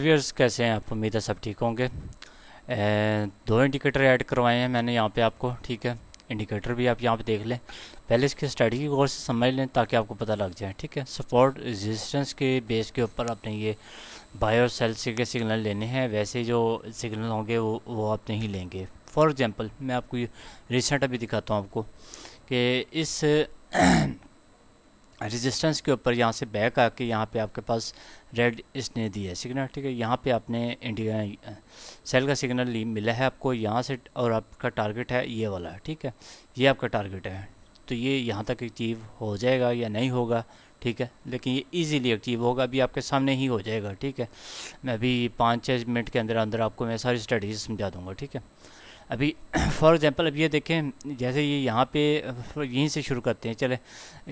व्यवर्स कैसे हैं आप उम्मीद है सब ठीक होंगे दो इंडिकेटर ऐड करवाए हैं मैंने यहाँ पे आपको ठीक है इंडिकेटर भी आप यहाँ पे देख लें पहले इसके स्टडी की गौर से समझ लें ताकि आपको पता लग जाए ठीक है सपोर्ट रेजिस्टेंस के बेस के ऊपर आपने ये बायो सेल्स के सिग्नल लेने हैं वैसे जो सिग्नल होंगे वो वो आप नहीं लेंगे फॉर एग्ज़ाम्पल मैं आपको ये रिसेंट अभी दिखाता हूँ आपको कि इस रेजिस्टेंस के ऊपर यहाँ से बैक आके यहाँ पे आपके पास रेड इसने दिया है सिग्नल ठीक है यहाँ पे आपने इंडिया सेल का सिग्नल ली मिला है आपको यहाँ से और आपका टारगेट है ये वाला है ठीक है ये आपका टारगेट है तो ये यहाँ तक अचीव हो जाएगा या नहीं होगा ठीक है लेकिन ये इजीली अचीव होगा अभी आपके सामने ही हो जाएगा ठीक है मैं अभी पाँच छः मिनट के अंदर अंदर आपको मैं सारी स्टडीज समझा दूँगा ठीक है अभी फॉर एग्ज़ाम्पल अब ये देखें जैसे ये यहाँ पे यहीं से शुरू करते हैं चले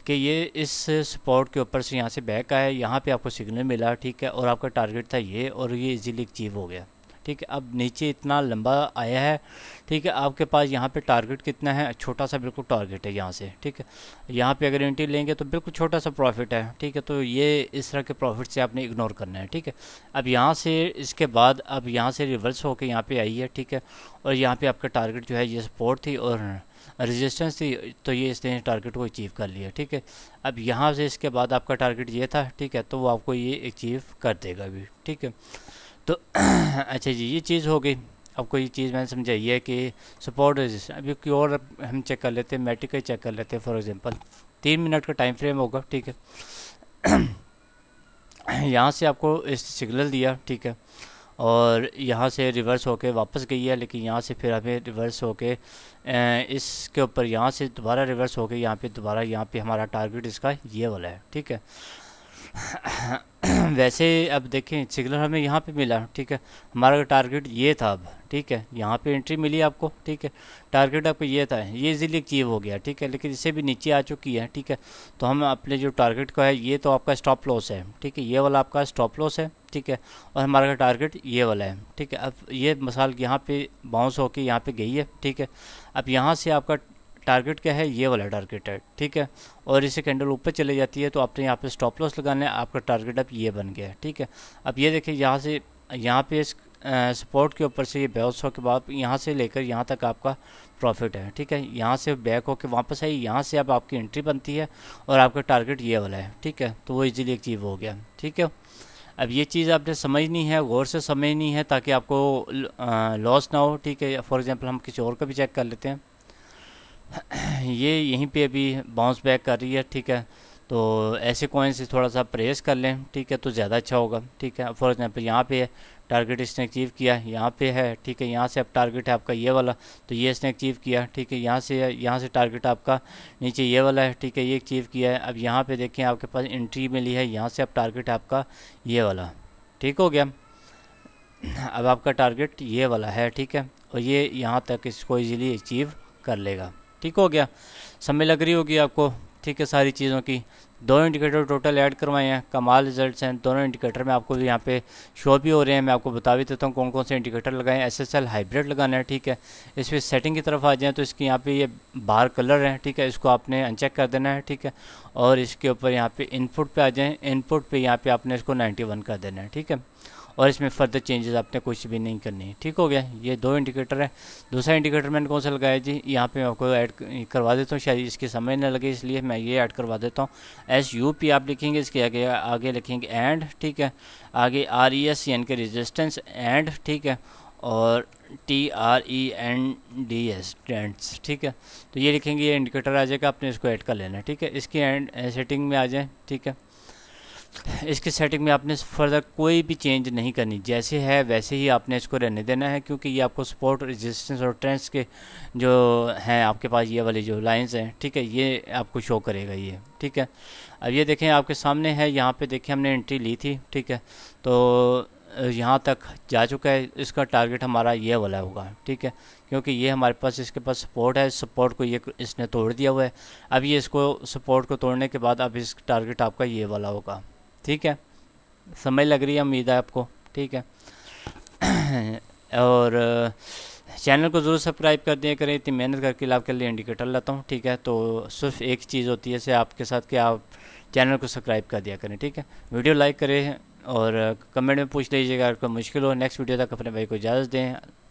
कि ये इस सपोर्ट के ऊपर से यहाँ से बैक आया यहाँ पे आपको सिग्नल मिला ठीक है और आपका टारगेट था ये और ये इजीली अचीव हो गया ठीक है अब नीचे इतना लंबा आया है ठीक है आपके पास यहाँ पे टारगेट कितना है छोटा सा बिल्कुल टारगेट है यहाँ से ठीक है यहाँ पे अगर एंट्री लेंगे तो बिल्कुल छोटा सा प्रॉफिट है ठीक है तो ये इस तरह के प्रॉफिट से आपने इग्नोर करना है ठीक है अब यहाँ से इसके बाद अब यहाँ से रिवर्स होकर यहाँ पर आई है ठीक है और यहाँ पर आपका टारगेट जो है ये सपोर्ट थी और रेजिस्टेंस थी तो ये इसने टारगेट को अचीव कर लिया ठीक है अब यहाँ से इसके बाद आपका टारगेट ये था ठीक है तो वो आपको ये अचीव कर देगा भी ठीक है तो अच्छा जी ये चीज़ हो गई आपको ये चीज़ मैंने समझाई है कि सपोर्ट रजिस्टर अभी कोई और हम चेक कर लेते हैं मेट्रिक चेक कर लेते हैं फॉर एग्जांपल तीन मिनट का टाइम फ्रेम होगा ठीक है यहाँ से आपको इस सिग्नल दिया ठीक है और यहाँ से रिवर्स होके वापस गई है लेकिन यहाँ से फिर हमें रिवर्स होके इसके ऊपर यहाँ से दोबारा रिवर्स होके यहाँ पे दोबारा यहाँ पे हमारा टारगेट इसका ये वाला है ठीक है वैसे अब देखें सिग्नल हमें यहाँ पे मिला ठीक है हमारा टारगेट ये था अब ठीक है यहाँ पे एंट्री मिली आपको ठीक है टारगेट आपको ये था ये इजीली अचीव हो गया ठीक है लेकिन इसे भी नीचे आ चुकी है ठीक है तो हम अपने जो टारगेट का है ये तो आपका स्टॉप लॉस है ठीक है ये वाला आपका स्टॉप लॉस है ठीक है और हमारा टारगेट ये वाला है ठीक है अब ये मसाल यहाँ पे बाउंस होके यहाँ पे गई है ठीक है अब यहाँ से आपका टारगेट क्या है ये वाला टारगेट है ठीक है और इसे कैंडल ऊपर चले जाती है तो आपने यहाँ पे स्टॉप लॉस लगाना है आपका टारगेट अब ये बन गया है ठीक है अब ये देखिए यहाँ से यहाँ पे इस सपोर्ट के ऊपर से ये बाउंस होकर बाद यहाँ से लेकर यहाँ तक आपका प्रॉफिट है ठीक है यहाँ से बैक होकर वापस आई यहाँ से अब आपकी एंट्री बनती है और आपका टारगेट ये वाला है ठीक है तो वो इजीली अचीव हो गया ठीक है अब ये चीज़ आपने समझनी है गौर से समझनी है ताकि आपको लॉस ना हो ठीक है फॉर एग्जाम्पल हम किसी और का भी चेक कर लेते हैं ये यहीं पे अभी बाउंस बैक कर रही है ठीक है तो ऐसे कॉइन से थोड़ा सा प्रेस कर लें ठीक है तो ज़्यादा अच्छा होगा ठीक है फॉर एग्ज़ाम्पल यहाँ पे है टारगेट इसने अचीव किया यहाँ पे है ठीक है यहाँ से अब टारगेट है आपका ये वाला तो ये इसने अचीव किया ठीक है यहाँ से यहाँ से टारगेट आपका नीचे ये वाला है ठीक है ये अचीव किया है अब यहाँ पे देखें आपके पास एंट्री मिली है यहाँ से अब टारगेट आपका ये वाला ठीक हो गया अब आपका टारगेट ये वाला है ठीक है और ये यहाँ तक इसको ईजिली अचीव कर लेगा ठीक हो गया समय लग रही होगी आपको ठीक है सारी चीज़ों की दो इंडिकेटर टोटल ऐड करवाए हैं कमाल रिजल्ट्स हैं दोनों इंडिकेटर में आपको यहाँ पे शो भी हो रहे हैं मैं आपको बता भी देता हूँ कौन कौन से इंडिकेटर लगाए हैं एसएसएल हाइब्रिड लगाना है ठीक है इस पर सेटिंग की तरफ आ जाएँ तो इसकी यहाँ पे ये बाहर कलर है ठीक है इसको आपने अनचेक कर देना है ठीक है और इसके ऊपर यहाँ पे इनपुट पर आ जाएँ इनपुट पर यहाँ पर आपने इसको नाइन्टी कर देना है ठीक है और इसमें फर्दर चेंजेस आपने कुछ भी नहीं करनी है ठीक हो गया ये दो इंडिकेटर है दूसरा इंडिकेटर मैंने कौन सा लगाया जी यहाँ पे मैं आपको ऐड करवा देता हूँ शायद इसकी समय ना लगे इसलिए मैं ये ऐड करवा देता हूँ एस यू पी आप लिखेंगे इसके आगे आगे लिखेंगे एंड ठीक है आगे आर ई एस यानी कि रेजिस्टेंस एंड ठीक है और T R E N D S trends ठीक है तो ये लिखेंगे ये इंडिकेटर आ जाएगा आपने इसको ऐड कर लेना है ठीक है इसकी एंड सेटिंग में आ जाए ठीक है इसके सेटिंग में आपने फर्दर कोई भी चेंज नहीं करनी जैसे है वैसे ही आपने इसको रहने देना है क्योंकि ये आपको सपोर्ट रेजिस्टेंस और ट्रेंड्स के जो हैं आपके पास ये वाली जो लाइंस हैं ठीक है ये आपको शो करेगा ये ठीक है अब ये देखें आपके सामने है यहाँ पे देखें हमने एंट्री ली थी ठीक है तो यहाँ तक जा चुका है इसका टारगेट हमारा ये वाला होगा ठीक है क्योंकि ये हमारे पास इसके पास सपोर्ट है सपोर्ट को ये इसने तोड़ दिया हुआ है अब ये इसको सपोर्ट को तोड़ने के बाद अब इस टारगेट आपका ये वाला होगा ठीक है समय लग रही है उम्मीद है आपको ठीक है और चैनल को ज़रूर सब्सक्राइब कर दिया करें इतनी मेहनत करके आपके लिए इंडिकेटर लाता हूँ ठीक है तो सिर्फ एक चीज़ होती है से आपके साथ कि आप चैनल को सब्सक्राइब कर दिया करें ठीक है वीडियो लाइक करें और कमेंट में पूछ लीजिएगा अगर कोई मुश्किल हो नेक्स्ट वीडियो तक अपने भाई को इजाज़त दें